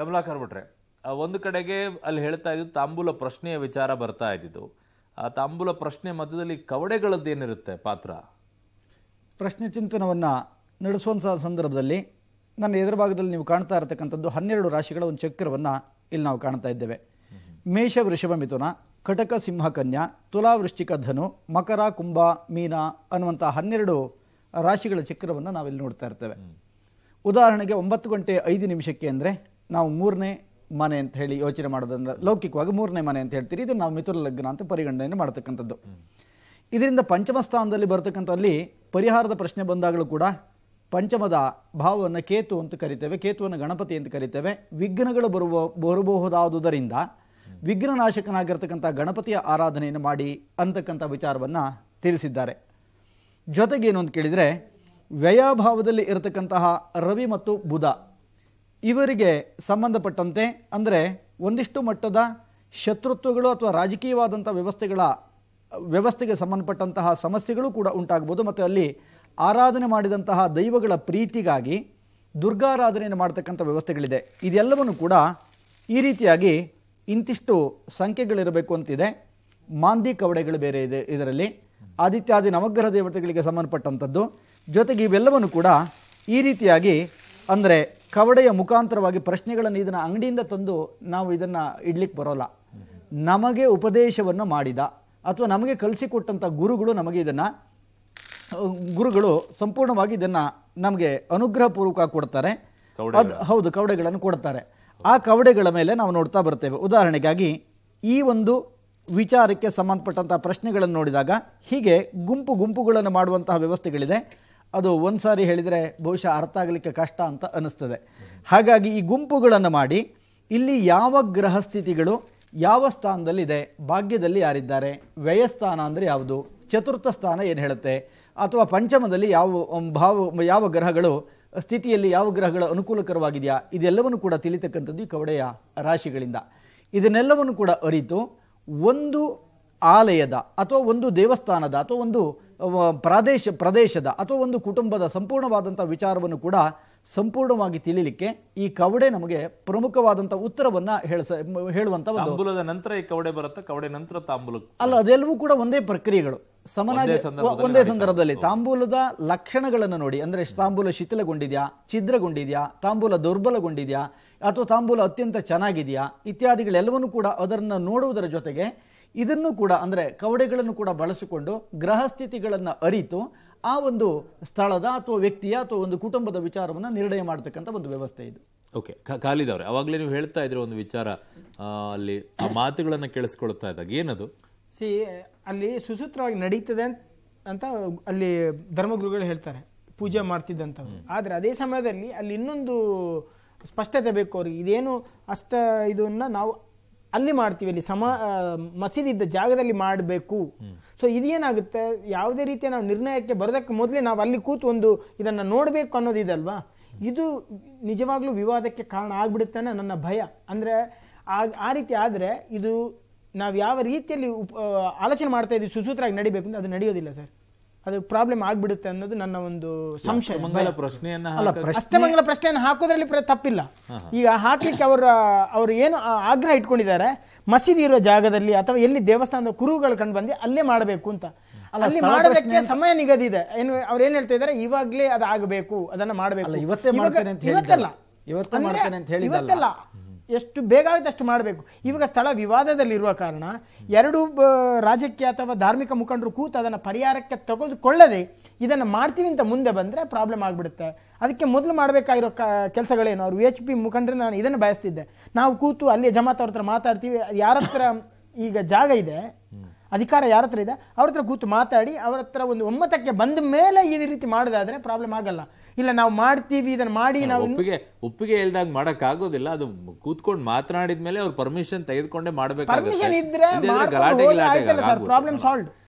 ಕಮಲಾಕರ್ ಬಿಟ್ರೆ ಒಂದು ಕಡೆಗೆ ಅಲ್ಲಿ ಹೇಳ್ತಾ ಇದ್ದು ತಾಂಬೂಲ ಪ್ರಶ್ನೆಯ ವಿಚಾರ ಬರ್ತಾ ಇದ್ದಿದ್ದು ಆ ತಾಂಬೂಲ ಪ್ರಶ್ನೆ ಮಧ್ಯದಲ್ಲಿ ಕವಡೆಗಳದ್ದೇನಿರುತ್ತೆ ಪಾತ್ರ ಪ್ರಶ್ನೆ ಚಿಂತನವನ್ನು ನಡೆಸುವಂಥ ಸಂದರ್ಭದಲ್ಲಿ ನನ್ನ ಎದುರು ಭಾಗದಲ್ಲಿ ನೀವು ಕಾಣ್ತಾ ಇರತಕ್ಕಂಥದ್ದು ಹನ್ನೆರಡು ರಾಶಿಗಳ ಒಂದು ಚಕ್ರವನ್ನು ಇಲ್ಲಿ ನಾವು ಕಾಣ್ತಾ ಇದ್ದೇವೆ ಮೇಷ ವೃಷಭ ಮಿಥುನ ಕಟಕ ಸಿಂಹ ಕನ್ಯಾ ತುಲಾ ವೃಶ್ಚಿಕ ಧನು ಮಕರ ಕುಂಭ ಮೀನ ಅನ್ನುವಂಥ ಹನ್ನೆರಡು ರಾಶಿಗಳ ಚಕ್ರವನ್ನು ನಾವಿಲ್ಲಿ ನೋಡ್ತಾ ಇರ್ತೇವೆ ಉದಾಹರಣೆಗೆ ಒಂಬತ್ತು ಗಂಟೆ ಐದು ನಿಮಿಷಕ್ಕೆ ಅಂದರೆ ನಾವು ಮೂರನೇ ಮನೆ ಅಂತ ಹೇಳಿ ಯೋಚನೆ ಮಾಡೋದಂದ್ರೆ ಲೌಕಿಕವಾಗಿ ಮೂರನೇ ಮನೆ ಅಂತ ಹೇಳ್ತೀರಿ ಇದು ನಾವು ಮಿಥುನ ಲಗ್ನ ಅಂತ ಪರಿಗಣನೆ ಮಾಡತಕ್ಕಂಥದ್ದು ಇದರಿಂದ ಪಂಚಮ ಸ್ಥಾನದಲ್ಲಿ ಅಲ್ಲಿ ಪರಿಹಾರದ ಪ್ರಶ್ನೆ ಬಂದಾಗಲೂ ಕೂಡ ಪಂಚಮದ ಭಾವವನ್ನು ಕೇತು ಅಂತ ಕರಿತೇವೆ ಕೇತುವನ್ನು ಗಣಪತಿ ಅಂತ ಕರಿತೇವೆ ವಿಘ್ನಗಳು ಬರುವ ಬರಬಹುದಾದುದರಿಂದ ವಿಘ್ನನಾಶಕನಾಗಿರ್ತಕ್ಕಂಥ ಗಣಪತಿಯ ಆರಾಧನೆಯನ್ನು ಮಾಡಿ ಅಂತಕ್ಕಂಥ ವಿಚಾರವನ್ನು ತಿಳಿಸಿದ್ದಾರೆ ಜೊತೆಗೇನು ಅಂತ ಕೇಳಿದರೆ ವ್ಯಯಭಾವದಲ್ಲಿ ಇರತಕ್ಕಂತಹ ರವಿ ಮತ್ತು ಬುಧ ಇವರಿಗೆ ಸಂಬಂಧಪಟ್ಟಂತೆ ಅಂದರೆ ಒಂದಿಷ್ಟು ಮಟ್ಟದ ಶತ್ರುತ್ವಗಳು ಅಥವಾ ರಾಜಕೀಯವಾದಂಥ ವ್ಯವಸ್ಥೆಗಳ ವ್ಯವಸ್ಥೆಗೆ ಸಂಬಂಧಪಟ್ಟಂತಹ ಸಮಸ್ಯೆಗಳು ಕೂಡ ಉಂಟಾಗ್ಬೋದು ಮತ್ತು ಅಲ್ಲಿ ಆರಾಧನೆ ಮಾಡಿದಂತಹ ದೈವಗಳ ಪ್ರೀತಿಗಾಗಿ ದುರ್ಗಾರಾಧನೆಯನ್ನು ಮಾಡತಕ್ಕಂಥ ವ್ಯವಸ್ಥೆಗಳಿದೆ ಇದೆಲ್ಲವನ್ನು ಕೂಡ ಈ ರೀತಿಯಾಗಿ ಇಂತಿಷ್ಟು ಸಂಖ್ಯೆಗಳಿರಬೇಕು ಅಂತಿದೆ ಮಾಂದಿ ಕವಡೆಗಳು ಬೇರೆ ಇದೆ ಇದರಲ್ಲಿ ಆದಿತ್ಯಾದಿ ನವಗ್ರಹ ದೇವತೆಗಳಿಗೆ ಸಂಬಂಧಪಟ್ಟಂಥದ್ದು ಜೊತೆಗೆ ಇವೆಲ್ಲವನ್ನು ಕೂಡ ಈ ರೀತಿಯಾಗಿ ಅಂದರೆ ಕವಡೆಯ ಮುಖಾಂತರವಾಗಿ ಪ್ರಶ್ನೆಗಳನ್ನು ಇದನ್ನು ಅಂಗಡಿಯಿಂದ ತಂದು ನಾವು ಇದನ್ನು ಇಡ್ಲಿಕ್ಕೆ ಬರೋಲ್ಲ ನಮಗೆ ಉಪದೇಶವನ್ನು ಮಾಡಿದ ಅಥವಾ ನಮಗೆ ಕಲಿಸಿಕೊಟ್ಟಂಥ ಗುರುಗಳು ನಮಗೆ ಇದನ್ನು ಗುರುಗಳು ಸಂಪೂರ್ಣವಾಗಿ ಇದನ್ನು ನಮಗೆ ಅನುಗ್ರಹಪೂರ್ವಕ ಕೊಡ್ತಾರೆ ಹೌದು ಕವಡೆಗಳನ್ನು ಕೊಡ್ತಾರೆ ಆ ಕವಡೆಗಳ ಮೇಲೆ ನಾವು ನೋಡ್ತಾ ಬರ್ತೇವೆ ಉದಾಹರಣೆಗಾಗಿ ಈ ಒಂದು ವಿಚಾರಕ್ಕೆ ಸಂಬಂಧಪಟ್ಟಂತಹ ಪ್ರಶ್ನೆಗಳನ್ನು ನೋಡಿದಾಗ ಹೀಗೆ ಗುಂಪು ಗುಂಪುಗಳನ್ನು ಮಾಡುವಂತಹ ವ್ಯವಸ್ಥೆಗಳಿದೆ ಅದು ಒಂದು ಸಾರಿ ಹೇಳಿದರೆ ಬಹುಶಃ ಅರ್ಥ ಆಗಲಿಕ್ಕೆ ಕಷ್ಟ ಅಂತ ಅನ್ನಿಸ್ತದೆ ಹಾಗಾಗಿ ಈ ಗುಂಪುಗಳನ್ನು ಮಾಡಿ ಇಲ್ಲಿ ಯಾವ ಗ್ರಹ ಸ್ಥಿತಿಗಳು ಯಾವ ಸ್ಥಾನದಲ್ಲಿದೆ ಭಾಗ್ಯದಲ್ಲಿ ಯಾರಿದ್ದಾರೆ ವ್ಯಯಸ್ಥಾನ ಅಂದರೆ ಯಾವುದು ಚತುರ್ಥ ಸ್ಥಾನ ಏನು ಹೇಳುತ್ತೆ ಅಥವಾ ಪಂಚಮದಲ್ಲಿ ಯಾವ ಭಾವ ಯಾವ ಗ್ರಹಗಳು ಸ್ಥಿತಿಯಲ್ಲಿ ಯಾವ ಗ್ರಹಗಳು ಅನುಕೂಲಕರವಾಗಿದೆಯಾ ಇದೆಲ್ಲವನ್ನು ಕೂಡ ತಿಳಿತಕ್ಕಂಥದ್ದು ಈ ಕವಡೆಯ ರಾಶಿಗಳಿಂದ ಇದನ್ನೆಲ್ಲವನ್ನು ಕೂಡ ಅರಿತು ಒಂದು ಆಲಯದ ಅಥವಾ ಒಂದು ದೇವಸ್ಥಾನದ ಅಥವಾ ಒಂದು ಪ್ರಾದೇಶ ಪ್ರದೇಶದ ಅಥವಾ ಒಂದು ಕುಟುಂಬದ ಸಂಪೂರ್ಣವಾದಂಥ ವಿಚಾರವನ್ನು ಕೂಡ ಸಂಪೂರ್ಣವಾಗಿ ತಿಳಿಲಿಕ್ಕೆ ಈ ಕವಡೆ ನಮಗೆ ಪ್ರಮುಖವಾದಂಥ ಉತ್ತರವನ್ನ ಹೇಳಸ ಹೇಳುವಂತ ಒಂದು ನಂತರ ಈ ಕವಡೆ ಬರುತ್ತೆ ಕವಡೆ ನಂತರ ತಾಂಬೂಲ ಅಲ್ಲ ಅದೆಲ್ಲವೂ ಕೂಡ ಒಂದೇ ಪ್ರಕ್ರಿಯೆಗಳು ಸಮನಾಗಿ ಒಂದೇ ಸಂದರ್ಭದಲ್ಲಿ ತಾಂಬೂಲದ ಲಕ್ಷಣಗಳನ್ನು ನೋಡಿ ಅಂದ್ರೆ ತಾಂಬೂಲ ಶಿಥಿಲಗೊಂಡಿದೆಯಾ ಛಿದ್ರಗೊಂಡಿದೆಯಾ ತಾಂಬೂಲ ದುರ್ಬಲಗೊಂಡಿದೆಯಾ ಅಥವಾ ತಾಂಬೂಲ ಅತ್ಯಂತ ಚೆನ್ನಾಗಿದೆಯಾ ಇತ್ಯಾದಿಗಳೆಲ್ಲವನ್ನು ಕೂಡ ಅದನ್ನು ನೋಡುವುದರ ಜೊತೆಗೆ ಇದನ್ನು ಕೂಡ ಅಂದರೆ ಕವಡೆಗಳನ್ನು ಕೂಡ ಬಳಸಿಕೊಂಡು ಗ್ರಹ ಸ್ಥಿತಿಗಳನ್ನು ಅರಿತು ಆ ಒಂದು ಸ್ಥಳದ ಅಥವಾ ವ್ಯಕ್ತಿಯ ಅಥವಾ ಒಂದು ಕುಟುಂಬದ ವಿಚಾರವನ್ನು ನಿರ್ಣಯ ಮಾಡತಕ್ಕಂಥ ಒಂದು ವ್ಯವಸ್ಥೆ ಇದು ಓಕೆ ಖಾಲಿದವ್ರೆ ಅವಾಗಲೇ ನೀವು ಹೇಳ್ತಾ ಇದ್ರೆ ಒಂದು ವಿಚಾರ ಅಲ್ಲಿ ಆ ಮಾತುಗಳನ್ನು ಕೇಳಿಸ್ಕೊಳ್ತಾ ಇದ್ದಾಗ ಏನದು ಸಿ ಅಲ್ಲಿ ಸುಸೂತ್ರವಾಗಿ ನಡೀತದೆ ಅಂತ ಅಲ್ಲಿ ಧರ್ಮಗುರುಗಳು ಹೇಳ್ತಾರೆ ಪೂಜೆ ಮಾಡ್ತಿದ್ದಂತ ಆದರೆ ಅದೇ ಸಮಯದಲ್ಲಿ ಅಲ್ಲಿ ಇನ್ನೊಂದು ಸ್ಪಷ್ಟತೆ ಬೇಕು ಅವ್ರಿಗೆ ಇದೇನು ಅಷ್ಟ ಇದನ್ನ ನಾವು ಅಲ್ಲಿ ಮಾಡ್ತೀವಿ ಅಲ್ಲಿ ಸಮ ಇದ್ದ ಜಾಗದಲ್ಲಿ ಮಾಡಬೇಕು ಸೊ ಇದೇನಾಗುತ್ತೆ ಯಾವುದೇ ರೀತಿಯ ನಾವು ನಿರ್ಣಯಕ್ಕೆ ಬರೋದಕ್ಕೆ ಮೊದಲೇ ನಾವು ಅಲ್ಲಿ ಕೂತು ಒಂದು ಇದನ್ನು ನೋಡಬೇಕು ಅನ್ನೋದಿದಲ್ವಾ ಇದು ನಿಜವಾಗ್ಲೂ ವಿವಾದಕ್ಕೆ ಕಾರಣ ಆಗ್ಬಿಡುತ್ತೆ ನನ್ನ ಭಯ ಅಂದರೆ ಆ ರೀತಿ ಆದರೆ ಇದು ನಾವು ಯಾವ ರೀತಿಯಲ್ಲಿ ಉಪ ಆಲೋಚನೆ ಮಾಡ್ತಾ ಇದ್ದೀವಿ ಆಗಿ ನಡಿಬೇಕು ಅಂದರೆ ಅದು ನಡೆಯೋದಿಲ್ಲ ಸರ್ ಅದು ಪ್ರಾಬ್ಲಮ್ ಆಗ್ಬಿಡುತ್ತೆ ಅನ್ನೋದು ನನ್ನ ಒಂದು ಸಂಶಯ ಮಂಗಲ ಪ್ರಶ್ನೆ ಅಷ್ಟಮಂಗಲ ಪ್ರಶ್ನೆಯನ್ನು ಹಾಕೋದ್ರಲ್ಲಿ ತಪ್ಪಿಲ್ಲ ಈಗ ಹಾಕ್ಲಿಕ್ಕೆ ಅವರ ಅವರು ಏನು ಆಗ್ರಹ ಇಟ್ಕೊಂಡಿದ್ದಾರೆ ಮಸೀದಿ ಇರೋ ಜಾಗದಲ್ಲಿ ಅಥವಾ ಎಲ್ಲಿ ದೇವಸ್ಥಾನದ ಕುರುಗಳು ಕಂಡು ಬಂದು ಅಲ್ಲೇ ಮಾಡಬೇಕು ಅಂತ ಅಲ್ಲಿ ಮಾಡೋದಕ್ಕೆ ಸಮಯ ನಿಗದಿ ಇದೆ ಏನು ಅವ್ರು ಏನ್ ಹೇಳ್ತಾ ಇದಾರೆ ಇವಾಗ್ಲೇ ಅದಾಗಬೇಕು ಅದನ್ನ ಮಾಡಬೇಕು ಇವತ್ತೇ ಮಾಡ್ತೇನೆ ಅಂತ ಇವತ್ತಲ್ಲ ಇವತ್ತೇ ಮಾಡ್ತೇನೆ ಅಂತ ಇವತ್ತಲ್ಲ ಎಷ್ಟು ಬೇಗ ಆಗುತ್ತೆ ಅಷ್ಟು ಮಾಡಬೇಕು ಇವಾಗ ಸ್ಥಳ ವಿವಾದದಲ್ಲಿರುವ ಕಾರಣ ಎರಡು ರಾಜಕೀಯ ಅಥವಾ ಧಾರ್ಮಿಕ ಮುಖಂಡರು ಕೂತು ಅದನ್ನು ಪರಿಹಾರಕ್ಕೆ ತಗೊಳ್ಳದೆ ಇದನ್ನು ಮಾಡ್ತೀವಿ ಅಂತ ಮುಂದೆ ಬಂದರೆ ಪ್ರಾಬ್ಲಮ್ ಆಗಿಬಿಡುತ್ತೆ ಅದಕ್ಕೆ ಮೊದಲು ಮಾಡಬೇಕಾಗಿರೋ ಕ ಕೆಲಸಗಳೇನು ಅವರು ಎಚ್ ಪಿ ಮುಖಂಡರು ನಾನು ಇದನ್ನು ಬಯಸ್ತಿದ್ದೆ ನಾವು ಕೂತು ಅಲ್ಲಿ ಜಮಾತ್ ಅವ್ರ ಹತ್ರ ಮಾತಾಡ್ತೀವಿ ಯಾರ ಹತ್ರ ಈಗ ಜಾಗ ಇದೆ ಅಧಿಕಾರ ಯಾರ ಹತ್ರ ಇದೆ ಅವ್ರ ಹತ್ರ ಕೂತು ಮಾತಾಡಿ ಅವ್ರ ಹತ್ರ ಒಂದು ಒಮ್ಮತಕ್ಕೆ ಬಂದ ಮೇಲೆ ಈ ರೀತಿ ಮಾಡೋದಾದರೆ ಪ್ರಾಬ್ಲಮ್ ಆಗಲ್ಲ ಇಲ್ಲ ನಾವು ಮಾಡ್ತೀವಿ ಇದನ್ನು ಮಾಡಿ ನಾವು ಒಪ್ಪಿಗೆ ಒಪ್ಪಿಗೆ ಇಲ್ದಾಗ ಮಾಡಕ್ ಆಗೋದಿಲ್ಲ ಅದು ಕೂತ್ಕೊಂಡು ಮಾತನಾಡಿದ ಮೇಲೆ ಪರ್ಮಿಷನ್ ತೆಗೆದುಕೊಂಡೇ ಮಾಡಬೇಕು ಪರ್ಮಿಷನ್ ಇದ್ರೆ ಪ್ರಾಬ್ಲಮ್ ಸಾಲ್ವ್